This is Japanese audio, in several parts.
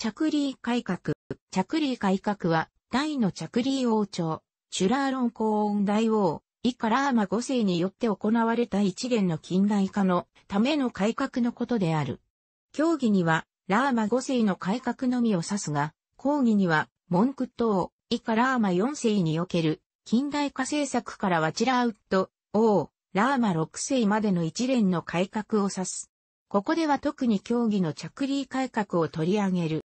着陸改革。着陸改革は、大の着陸王朝、シュラーロン公音大王、以下ラーマ5世によって行われた一連の近代化のための改革のことである。協議には、ラーマ5世の改革のみを指すが、講義には、文句クイカ以下ラーマ4世における、近代化政策からはチラウッド、王、ラーマ6世までの一連の改革を指す。ここでは特に協議の着陸改革を取り上げる。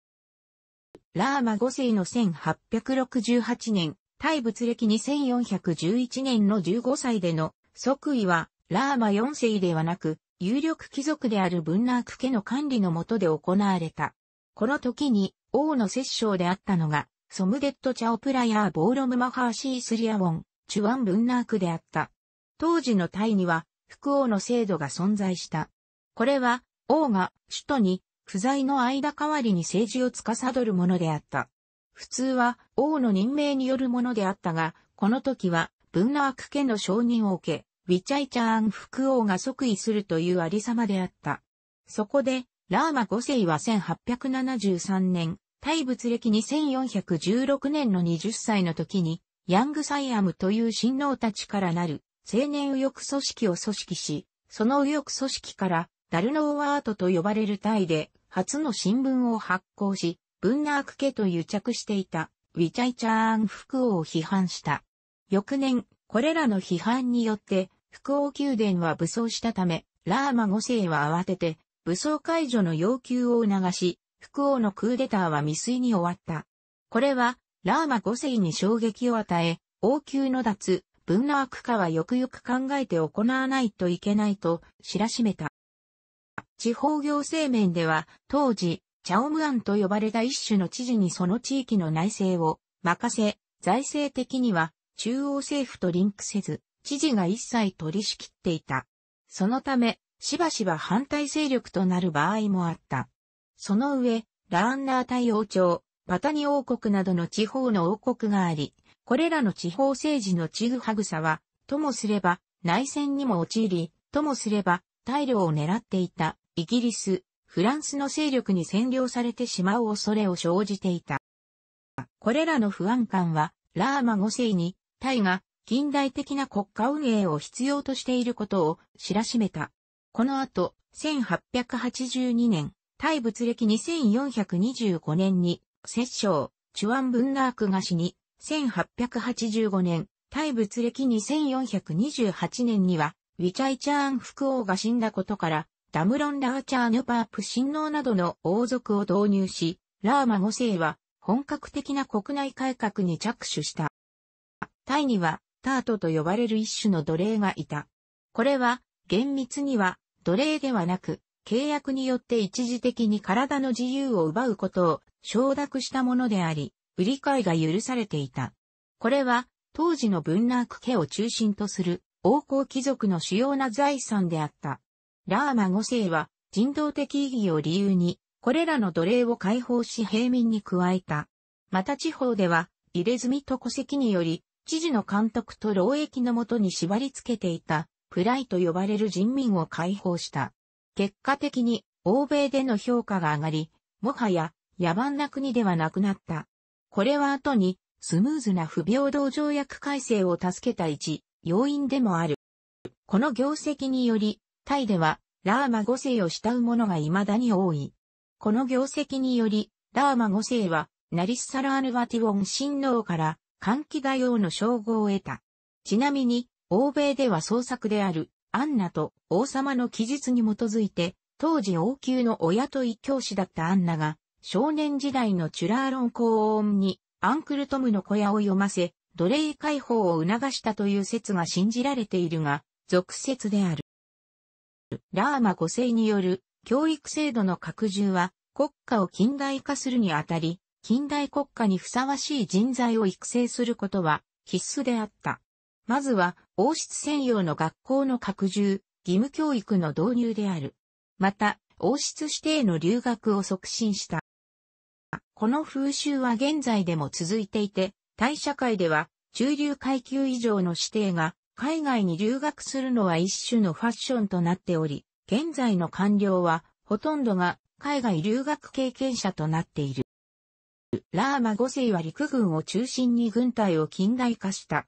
ラーマ5世の1868年、イ仏歴2411年の15歳での即位は、ラーマ4世ではなく、有力貴族である文ナーク家の管理の下で行われた。この時に、王の摂政であったのが、ソムデット・チャオプラヤー・ボーロム・マハーシー・スリアウォン、チュワン・文ナークであった。当時のタイには、副王の制度が存在した。これは、王が首都に不在の間代わりに政治を司るものであった。普通は王の任命によるものであったが、この時はブンナーク家の承認を受け、ウィチャイチャーン副王が即位するというありさまであった。そこで、ラーマ5世は1873年、大仏歴2416年の20歳の時に、ヤングサイアムという親王たちからなる青年右翼組織を組織し、その右翼組織からダルノーワートと呼ばれるタイで初の新聞を発行し、ブンナーク家と癒着していたウィチャイチャーン福王を批判した。翌年、これらの批判によって福王宮殿は武装したため、ラーマ5世は慌てて武装解除の要求を促し、福王のクーデターは未遂に終わった。これは、ラーマ5世に衝撃を与え、王宮の脱、ブンナーク化はよくよく考えて行わないといけないと知らしめた。地方行政面では、当時、チャオムアンと呼ばれた一種の知事にその地域の内政を任せ、財政的には中央政府とリンクせず、知事が一切取り仕切っていた。そのため、しばしば反対勢力となる場合もあった。その上、ラーンナー対王朝、パタニ王国などの地方の王国があり、これらの地方政治のちぐはぐさは、ともすれば内戦にも陥り、ともすれば大量を狙っていたイギリス、フランスの勢力に占領されてしまう恐れを生じていた。これらの不安感は、ラーマ5世に、タイが近代的な国家運営を必要としていることを知らしめた。この後、1882年、タイ仏歴2425年に、摂政、チュアン・ブンナークが死に、1885年、タイ仏歴2428年には、ウィチャイチャーン福王が死んだことから、ダムロン・ラーチャーヌ・パープ親王などの王族を導入し、ラーマ5世は本格的な国内改革に着手した。タイにはタートと呼ばれる一種の奴隷がいた。これは厳密には奴隷ではなく、契約によって一時的に体の自由を奪うことを承諾したものであり、売り買いが許されていた。これは当時の文ナーク家を中心とする王侯貴族の主要な財産であった。ラーマ5世は人道的意義を理由に、これらの奴隷を解放し平民に加えた。また地方では、入れ墨と戸籍により、知事の監督と労役のもとに縛り付けていた、プライと呼ばれる人民を解放した。結果的に、欧米での評価が上がり、もはや、野蛮な国ではなくなった。これは後に、スムーズな不平等条約改正を助けた一要因でもある。この業績により、タイでは、ラーマ5世を慕う者が未だに多い。この業績により、ラーマ5世は、ナリッサラーヌバティオン親王から、歓喜大王の称号を得た。ちなみに、欧米では創作である、アンナと王様の記述に基づいて、当時王宮の親と一教師だったアンナが、少年時代のチュラーロン公音に、アンクルトムの小屋を読ませ、奴隷解放を促したという説が信じられているが、俗説である。ラーマ5世による教育制度の拡充は国家を近代化するにあたり、近代国家にふさわしい人材を育成することは必須であった。まずは王室専用の学校の拡充、義務教育の導入である。また、王室指定の留学を促進した。この風習は現在でも続いていて、大社会では中流階級以上の指定が海外に留学するのは一種のファッションとなっており、現在の官僚はほとんどが海外留学経験者となっている。ラーマ5世は陸軍を中心に軍隊を近代化した。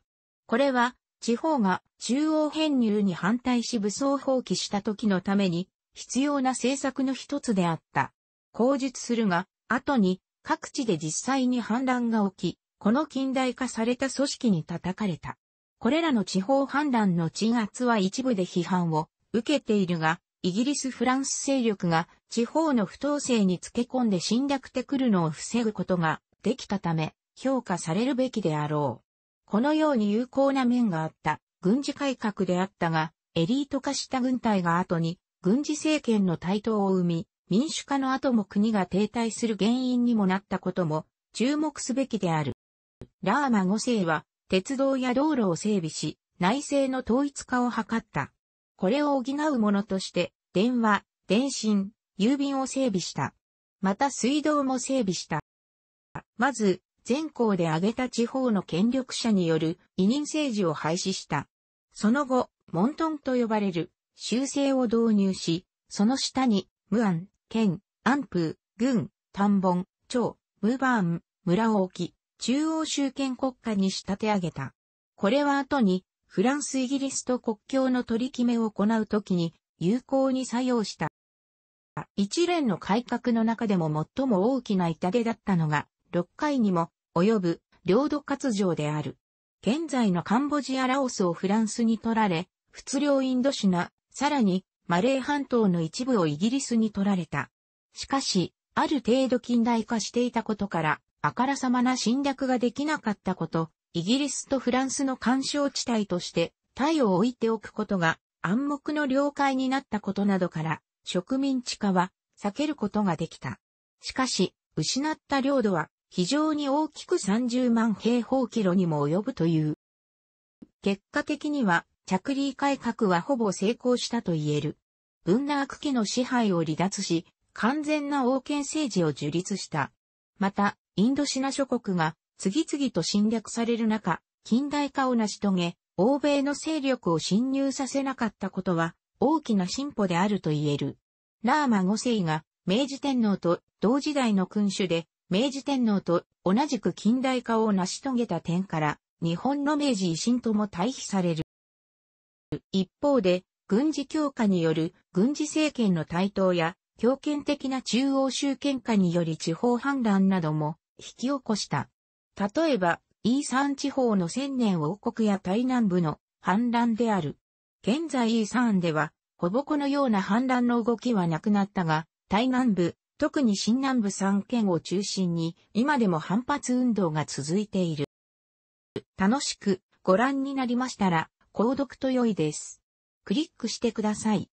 これは地方が中央編入に反対し武装放棄した時のために必要な政策の一つであった。口述するが、後に各地で実際に反乱が起き、この近代化された組織に叩かれた。これらの地方反乱の鎮圧は一部で批判を受けているが、イギリス・フランス勢力が地方の不当性につけ込んで侵略てくるのを防ぐことができたため評価されるべきであろう。このように有効な面があった軍事改革であったが、エリート化した軍隊が後に軍事政権の台頭を生み、民主化の後も国が停滞する原因にもなったことも注目すべきである。ラーマ5世は鉄道や道路を整備し、内政の統一化を図った。これを補うものとして、電話、電信、郵便を整備した。また水道も整備した。まず、全校で挙げた地方の権力者による委任政治を廃止した。その後、モントンと呼ばれる修正を導入し、その下に、ムアン、県、アンプー、郡、タンボン、町、ムーバーン、村を置き、中央集権国家に仕立て上げた。これは後に、フランス・イギリスと国境の取り決めを行うときに、有効に作用した。一連の改革の中でも最も大きな痛手だったのが、6回にも及ぶ領土割譲である。現在のカンボジア・ラオスをフランスに取られ、仏領インドシナ、さらにマレー半島の一部をイギリスに取られた。しかし、ある程度近代化していたことから、あからさまな侵略ができなかったこと、イギリスとフランスの干渉地帯として、タイを置いておくことが暗黙の了解になったことなどから、植民地化は避けることができた。しかし、失った領土は非常に大きく30万平方キロにも及ぶという。結果的には、着陸改革はほぼ成功したと言える。ブンナーク家の支配を離脱し、完全な王権政治を樹立した。また、インドシナ諸国が次々と侵略される中、近代化を成し遂げ、欧米の勢力を侵入させなかったことは大きな進歩であると言える。ラーマ5世が明治天皇と同時代の君主で、明治天皇と同じく近代化を成し遂げた点から、日本の明治維新とも対比される。一方で、軍事強化による軍事政権の台頭や、強権的な中央集権化により地方反乱なども引き起こした。例えば、イーサン地方の千年王国や台南部の反乱である。現在イーサンでは、ほぼこのような反乱の動きはなくなったが、台南部、特に新南部3県を中心に、今でも反発運動が続いている。楽しくご覧になりましたら、購読と良いです。クリックしてください。